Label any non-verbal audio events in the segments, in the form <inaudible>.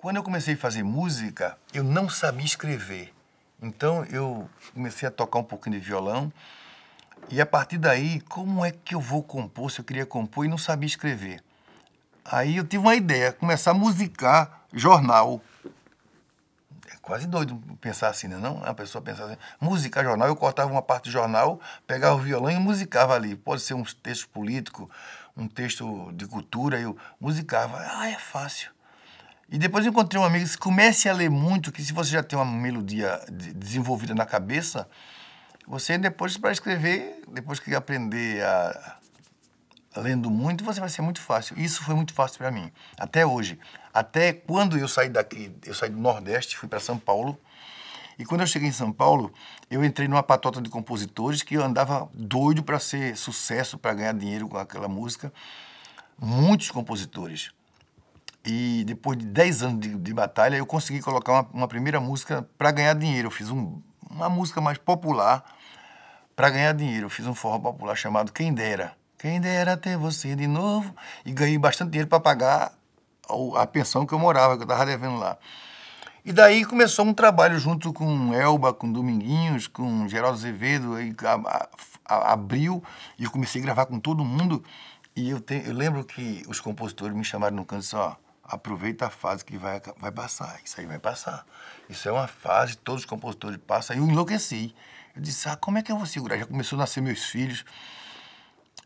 Quando eu comecei a fazer música, eu não sabia escrever. Então eu comecei a tocar um pouquinho de violão. E a partir daí, como é que eu vou compor se eu queria compor e não sabia escrever? Aí eu tive uma ideia, começar a musicar jornal. É quase doido pensar assim, né? Não, a pessoa pensar assim, musicar jornal, eu cortava uma parte do jornal, pegava o violão e musicava ali. Pode ser um texto político, um texto de cultura, eu musicava. Ah, é fácil. E depois encontrei um amigo que disse, comece a ler muito, que se você já tem uma melodia de, desenvolvida na cabeça, você depois para escrever, depois que aprender a, a, lendo muito, você vai ser muito fácil. Isso foi muito fácil para mim, até hoje. Até quando eu saí daqui, eu saí do Nordeste, fui para São Paulo. E quando eu cheguei em São Paulo, eu entrei numa patota de compositores que eu andava doido para ser sucesso, para ganhar dinheiro com aquela música. Muitos compositores e depois de 10 anos de, de, batalha, eu consegui colocar uma, uma primeira música para ganhar dinheiro. Eu fiz um, uma música mais popular para ganhar dinheiro. Eu fiz um forró popular chamado Quem Dera. Quem Dera ter você de novo. E ganhei bastante dinheiro para pagar a, a pensão que eu morava, que eu estava devendo lá. E daí começou um trabalho junto com Elba, com Dominguinhos, com Geraldo Azevedo, e a, a, abriu e eu comecei a gravar com todo mundo. E eu, te, eu lembro que os compositores me chamaram no canto e disseram, ó, aproveita a fase que vai, vai passar. Isso aí vai passar. Isso é uma fase, todos os compositores passam. Aí eu enlouqueci. Eu disse, ah, como é que eu vou segurar? Já começou a nascer meus filhos.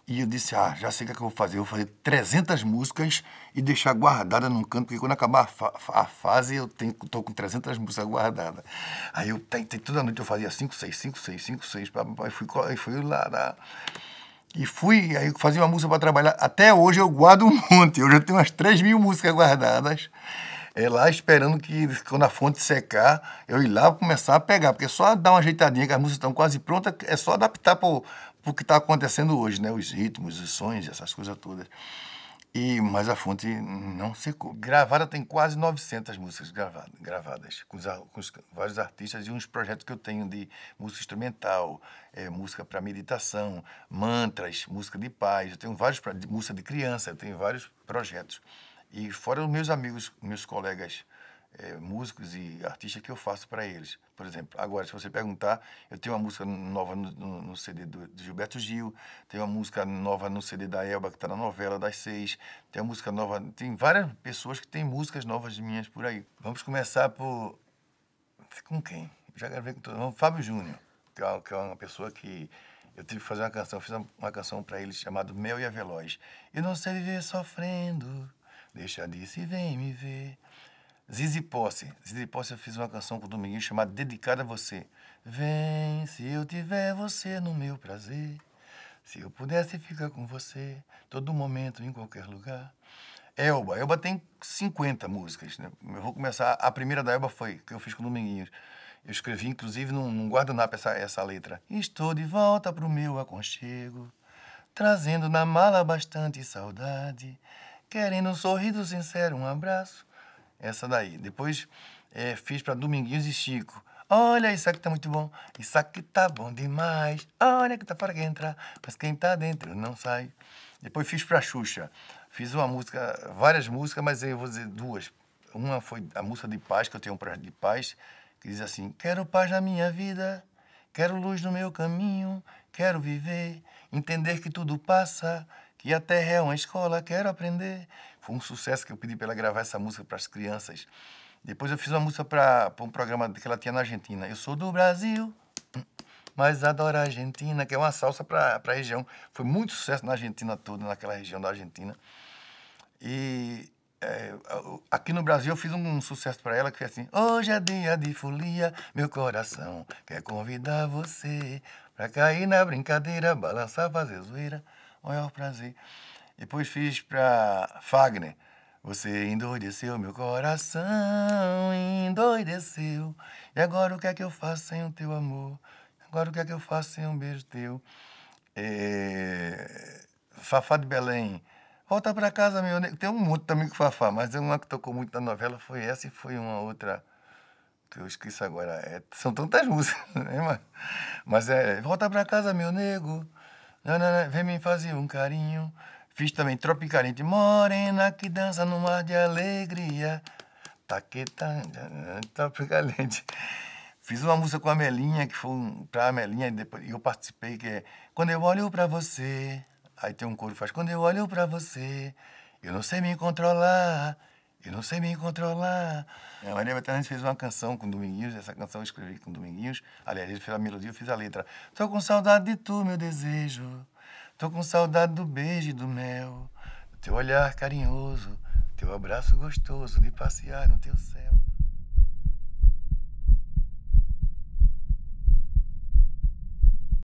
E eu disse, ah, já sei o que, é que eu vou fazer. Eu vou fazer 300 músicas e deixar guardada num canto, porque quando acabar a, fa a fase, eu estou tô com 300 músicas guardadas. Aí eu, toda noite eu fazia 5, 6, 5, 6, 5, 6, e fui, lá, lá. E fui, aí fazia uma música para trabalhar. Até hoje eu guardo um monte. Hoje eu tenho umas 3 mil músicas guardadas. É lá esperando que quando a fonte secar, eu ir lá começar a pegar. Porque é só dar uma ajeitadinha, que as músicas estão quase prontas, é só adaptar para o que está acontecendo hoje, né? Os ritmos, os sons, essas coisas todas. E, mas a fonte não secou. Gravada tem quase 900 músicas gravadas, gravadas com, os, com os, vários artistas e uns projetos que eu tenho de música instrumental, é, música para meditação, mantras, música de paz. Eu tenho vários música de criança, eu tenho vários projetos. E fora os meus amigos, meus colegas é, músicos e artistas que eu faço para eles. Por exemplo, agora, se você perguntar, eu tenho uma música nova no, no, no CD do, do, Gilberto Gil, tem uma música nova no CD da Elba, que está na novela das seis, tem uma música nova. Tem várias pessoas que têm músicas novas minhas por aí. Vamos começar por. Com quem? Já gravei com todo mundo. Fábio Júnior, que, é que é uma pessoa que. Eu tive que fazer uma canção, fiz uma, uma canção para ele chamada Mel e a Veloz. Eu não sei viver sofrendo, deixa disso e vem me ver. Zizi Posse. Zizi Posse, eu fiz uma canção com o Dominguinho chamada Dedicada a Você. Vem, se eu tiver você no meu prazer, se eu pudesse ficar com você, todo momento, em qualquer lugar. Elba. Elba tem 50 músicas, né? Eu vou começar... A primeira da Elba foi, que eu fiz com o Dominguinho. Eu escrevi, inclusive, num, num guardanapo essa, essa letra. Estou de volta pro meu aconchego, trazendo na mala bastante saudade, querendo um sorriso sincero, um abraço, essa daí. Depois é, fiz para Dominguinhos e Chico. Olha, isso aqui tá muito bom, isso aqui tá bom demais. Olha que tá para entrar, mas quem tá dentro não sai. Depois fiz para Xuxa. Fiz uma música, várias músicas, mas eu vou dizer duas. Uma foi a música de paz, que eu tenho um projeto de paz, que diz assim: Quero paz na minha vida, quero luz no meu caminho, quero viver, entender que tudo passa, que a terra é uma escola, quero aprender, foi um sucesso que eu pedi para ela gravar essa música para as crianças. Depois eu fiz uma música para um programa que ela tinha na Argentina. Eu sou do Brasil, mas adoro a Argentina, que é uma salsa para a região. Foi muito sucesso na Argentina toda, naquela região da Argentina. E é, aqui no Brasil eu fiz um, um sucesso para ela que foi assim: Hoje é dia de folia, meu coração quer convidar você para cair na brincadeira, balançar, fazer zoeira, maior prazer. Depois fiz para Fagner. Você endoideceu meu coração, endoideceu. E agora o que é que eu faço sem o teu amor? Agora o que é que eu faço sem um beijo teu? É... Fafá de Belém. Volta para casa, meu nego. Tem um monte também com Fafá, mas uma que tocou muito na novela foi essa e foi uma outra que eu esqueci agora. É... são tantas músicas, <laughs> né? Mas, mas é... Volta para casa, meu nego. Não, não, não. Vem me fazer um carinho. Fiz também Tropicalente, morena que dança no mar de alegria. Taqueta, Tropicalente. Fiz uma música com a Melinha, que foi para pra Melinha, e depois, eu participei, que é Quando eu olho pra você. Aí tem um coro que faz Quando eu olho pra você, eu não sei me controlar, eu não sei me controlar. A Maria Bethânia fez uma canção com Dominguinhos, essa canção eu escrevi com Dominguinhos. Aliás, ele fez a melodia, eu fiz a letra. Tô com saudade de tu, meu desejo. Tô com saudade do beijo e do mel, do teu olhar carinhoso, teu abraço gostoso de passear no teu céu.